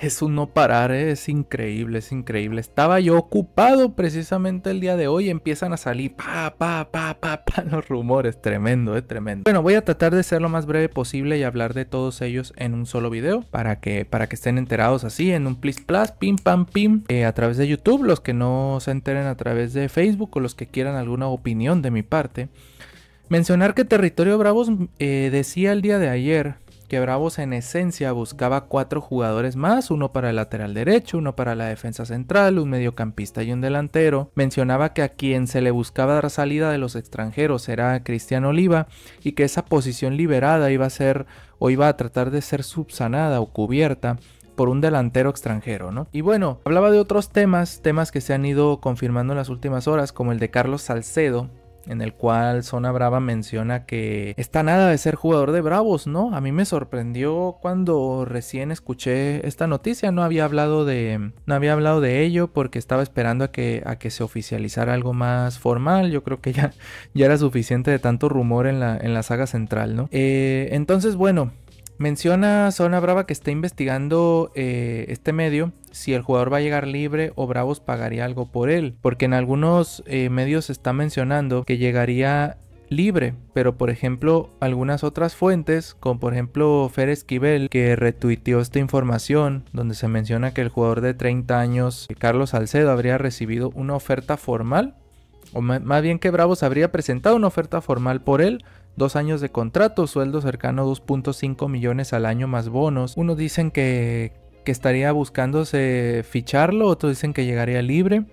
Es un no parar, eh, es increíble, es increíble. Estaba yo ocupado precisamente el día de hoy. Empiezan a salir pa, pa, pa, pa, pa, los rumores. Tremendo, es eh, tremendo. Bueno, voy a tratar de ser lo más breve posible y hablar de todos ellos en un solo video para que, para que estén enterados así en un plis plus, pim, pam, pim, eh, a través de YouTube. Los que no se enteren a través de Facebook o los que quieran alguna opinión de mi parte. Mencionar que Territorio Bravos decía el día de ayer que Bravos en esencia buscaba cuatro jugadores más, uno para el lateral derecho, uno para la defensa central, un mediocampista y un delantero. Mencionaba que a quien se le buscaba dar salida de los extranjeros era Cristian Oliva y que esa posición liberada iba a ser o iba a tratar de ser subsanada o cubierta por un delantero extranjero, ¿no? Y bueno, hablaba de otros temas, temas que se han ido confirmando en las últimas horas, como el de Carlos Salcedo, en el cual Zona Brava menciona que está nada de ser jugador de Bravos, ¿no? A mí me sorprendió cuando recién escuché esta noticia, no había hablado de no había hablado de ello porque estaba esperando a que a que se oficializara algo más formal. Yo creo que ya ya era suficiente de tanto rumor en la en la saga central, ¿no? Eh, entonces, bueno, Menciona Zona Brava que está investigando eh, este medio si el jugador va a llegar libre o Bravos pagaría algo por él, porque en algunos eh, medios medios está mencionando que llegaría libre, pero por ejemplo algunas otras fuentes, como por ejemplo Fer Esquivel, que retuiteó esta información, donde se menciona que el jugador de 30 años, eh, Carlos Salcedo, habría recibido una oferta formal, o más bien que Bravos habría presentado una oferta formal por él, dos años de contrato, sueldo cercano a 2.5 millones al año más bonos. Unos dicen que, estaría buscándose ficharlo, otros dicen que llegaría libre.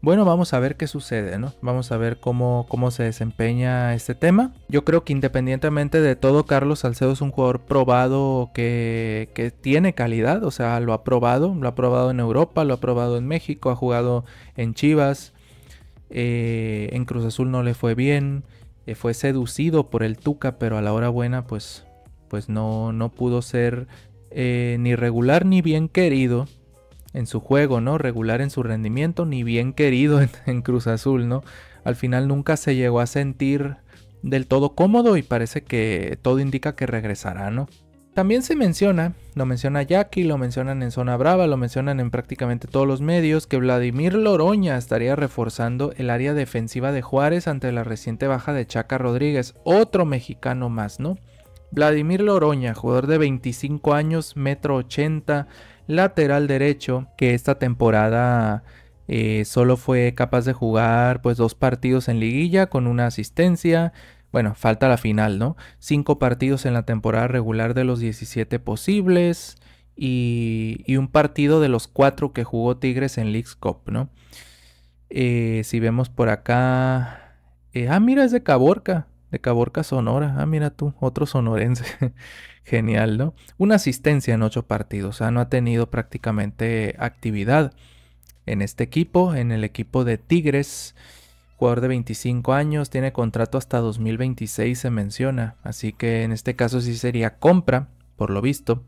Bueno, vamos a ver qué sucede, ¿no? Vamos a ver cómo, cómo se desempeña este tema. Yo creo que independientemente de todo, Carlos Salcedo es un jugador probado que, tiene calidad, o sea, lo ha probado, lo ha probado en Europa, lo ha probado en México, ha jugado en Chivas, eh, en Cruz Azul no le fue bien, eh, fue seducido por el Tuca, pero a la hora buena pues, pues no, no pudo ser eh, ni regular ni bien querido en su juego, ¿no? Regular en su rendimiento, ni bien querido en Cruz Azul, ¿no? Al final nunca se llegó a sentir del todo cómodo y parece que todo indica que regresará, ¿no? También se menciona, lo menciona Jackie, lo mencionan en Zona Brava, lo mencionan en prácticamente todos los medios, que Vladimir Loroña estaría reforzando el área defensiva de Juárez ante la reciente baja de Chaca Rodríguez, otro mexicano más, ¿no? Vladimir Loroña, jugador de 25 años, metro 80, lateral derecho, que esta temporada eh, solo fue capaz de jugar pues dos partidos en liguilla con una asistencia, bueno, falta la final, ¿no? Cinco partidos en la temporada regular de los 17 posibles y, un partido de los cuatro que jugó Tigres en League's Cup, ¿no? Eh, si vemos por acá... Eh, ah, mira, es de Caborca, de Caborca Sonora. Ah, mira tú, otro sonorense. Genial, ¿no? Una asistencia en ocho partidos, o sea, no ha tenido prácticamente actividad en este equipo, en el equipo de Tigres. Jugador de 25 años, tiene contrato hasta 2026 se menciona, así que en este caso sí sería compra, por lo visto.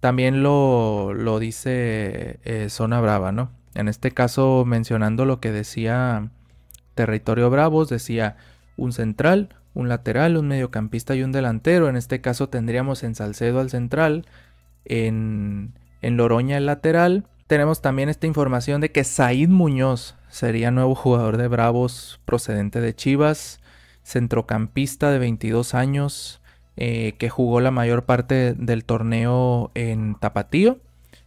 También lo, lo dice eh, Zona Brava, ¿no? En este caso mencionando lo que decía Territorio Bravos, decía un central, un lateral, un mediocampista y un delantero. En este caso tendríamos en Salcedo al central, en, en Loroña el lateral. Tenemos también esta información de que Said Muñoz sería nuevo jugador de Bravos procedente de Chivas, centrocampista de 22 años, eh, que jugó la mayor parte del torneo en Tapatío.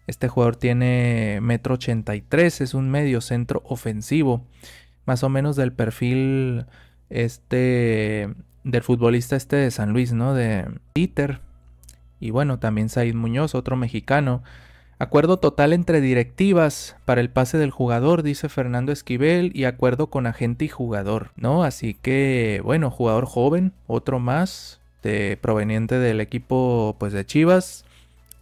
Este jugador tiene metro 83, es un medio centro ofensivo, más o menos del perfil este del futbolista este de San Luis, ¿no? De Dieter. Y bueno, también Said Muñoz, otro mexicano, Acuerdo total entre directivas para el pase del jugador, dice Fernando Esquivel, y acuerdo con agente y jugador, ¿no? Así que, bueno, jugador joven, otro más, de, proveniente del equipo pues, de Chivas.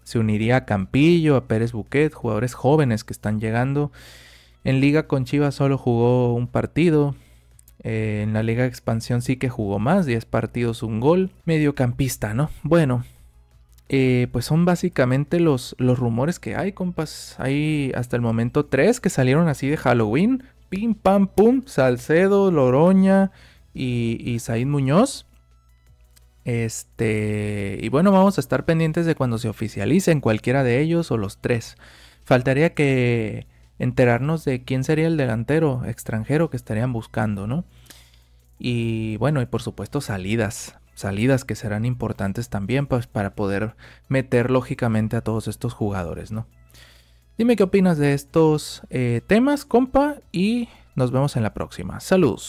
Se uniría a Campillo, a Pérez Buquet, jugadores jóvenes que están llegando. En liga con Chivas solo jugó un partido. Eh, en la liga expansión sí que jugó más, 10 partidos, un gol. Mediocampista, ¿no? Bueno, eh, pues son básicamente los, los rumores que hay, compas. Hay hasta el momento tres que salieron así de Halloween. Pim, pam, pum. Salcedo, Loroña y, y Muñoz. Este, y bueno, vamos a estar pendientes de cuando se oficialicen cualquiera de ellos o los tres. Faltaría que enterarnos de quién sería el delantero extranjero que estarían buscando, ¿no? Y bueno, y por supuesto salidas salidas que serán importantes también pues, para poder meter lógicamente a todos estos jugadores, ¿no? Dime qué opinas de estos eh, temas, compa, y nos vemos en la próxima. ¡Salud!